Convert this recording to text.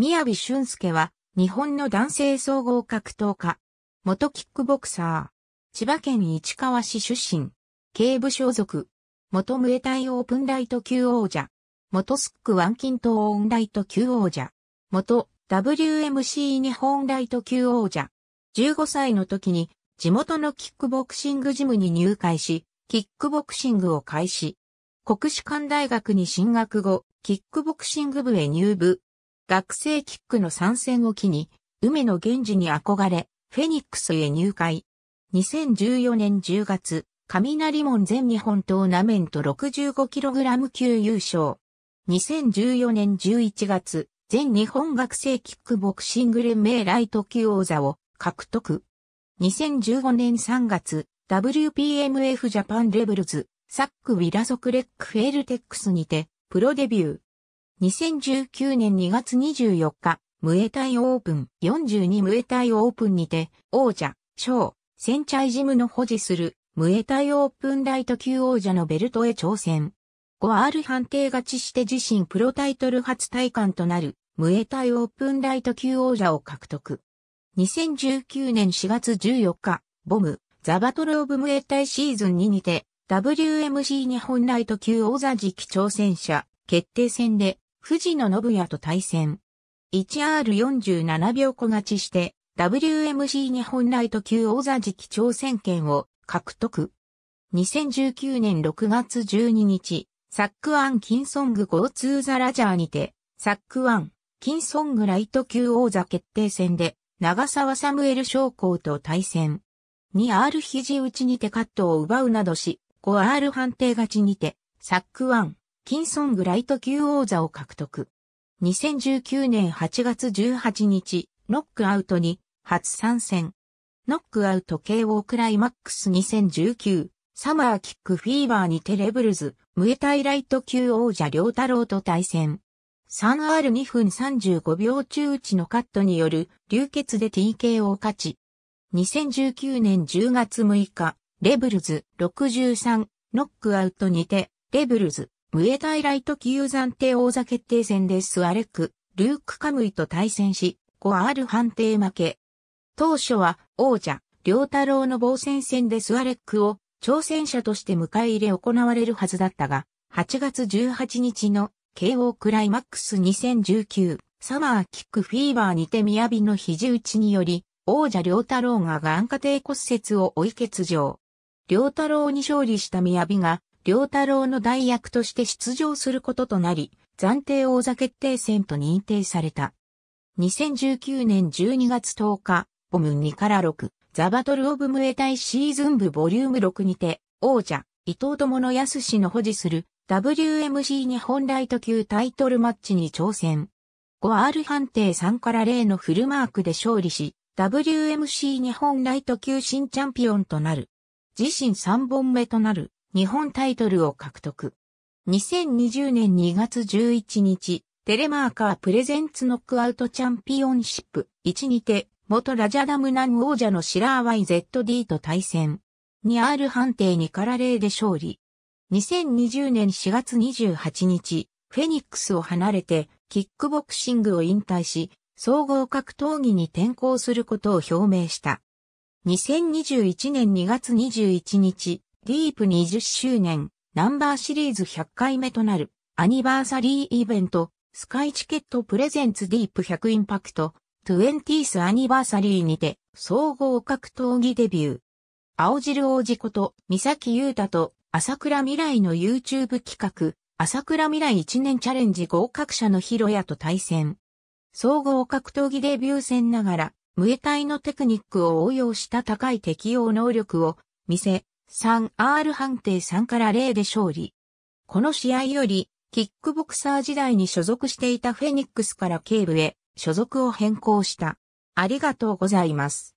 宮城俊介は、日本の男性総合格闘家。元キックボクサー。千葉県市川市出身。警部所属。元ムエタイオープンライト級王者。元スックワンキントオンライト級王者。元 WMC 日本ライト級王者。15歳の時に地元のキックボクシングジムに入会し、キックボクシングを開始。国士舘大学に進学後、キックボクシング部へ入部。学生キックの参戦を機に、梅野源氏に憧れ、フェニックスへ入会。2014年10月、雷門全日本トーナメント 65kg 級優勝。2014年11月、全日本学生キックボクシング連盟ライト級王座を獲得。2015年3月、WPMF ジャパンレベルズ、サック・ウィラソクレック・フェールテックスにて、プロデビュー。2019年2月24日、ムエタイオープン42ムエタイオープンにて、王者、小、センチャイジムの保持する、ムエタイオープンライト級王者のベルトへ挑戦。5R 判定勝ちして自身プロタイトル初体感となる、ムエタイオープンライト級王者を獲得。2019年4月14日、ボム、ザバトルオブムエタイシーズン2にて、WMC 日本ライト級王座時期挑戦者、決定戦で、藤野信也と対戦。1R47 秒小勝ちして、WMC 日本ライト級王座時期挑戦権を獲得。2019年6月12日、サックワン・キンソングゴー・ツー・ザ・ラジャーにて、サックワン・キンソングライト級王座決定戦で、長沢サムエル将校と対戦。2R 肘打ちにてカットを奪うなどし、5R 判定勝ちにて、サックワン・キンソングライト級王座を獲得。2019年8月18日、ノックアウトに初参戦。ノックアウト KO クライマックス2019、サマーキックフィーバーにテレブルズ、ムエタイライト級王者両太郎と対戦。3R2 分35秒中打ちのカットによる流血で TKO 勝ち。2019年10月6日、レブルズ63、ノックアウトにて、レブルズ、ムエタイライト級暫定王座決定戦でスアレク、ルーク・カムイと対戦し、5R 判定負け。当初は王者、両太郎の防戦戦でスアレックを挑戦者として迎え入れ行われるはずだったが、8月18日の KO クライマックス2019サマーキックフィーバーにて雅の肘打ちにより、王者両太郎が眼下低骨折を追い欠場。両太郎に勝利した雅が良太郎の代役として出場することとなり、暫定王座決定戦と認定された。2019年12月10日、ボム2から6、ザバトルオブムエタイシーズン部ボリューム6にて、王者、伊藤智の安氏の保持する WMC 日本ライト級タイトルマッチに挑戦。5R 判定3から0のフルマークで勝利し、WMC 日本ライト級新チャンピオンとなる。自身3本目となる日本タイトルを獲得。2020年2月11日、テレマーカープレゼンツノックアウトチャンピオンシップ1にて、元ラジャダムナン王者のシラー YZD と対戦。2R 判定にからーで勝利。2020年4月28日、フェニックスを離れて、キックボクシングを引退し、総合格闘技に転向することを表明した。2021年2月21日、ディープ20周年、ナンバーシリーズ100回目となる、アニバーサリーイベント、スカイチケットプレゼンツディープ100インパクト、20th アニバーサリーにて、総合格闘技デビュー。青汁王子こと、三崎優太と、朝倉未来の YouTube 企画、朝倉未来1年チャレンジ合格者のヒロヤと対戦。総合格闘技デビュー戦ながら、無エタイのテクニックを応用した高い適応能力を見せ、3R 判定3から0で勝利。この試合より、キックボクサー時代に所属していたフェニックスから警部へ所属を変更した。ありがとうございます。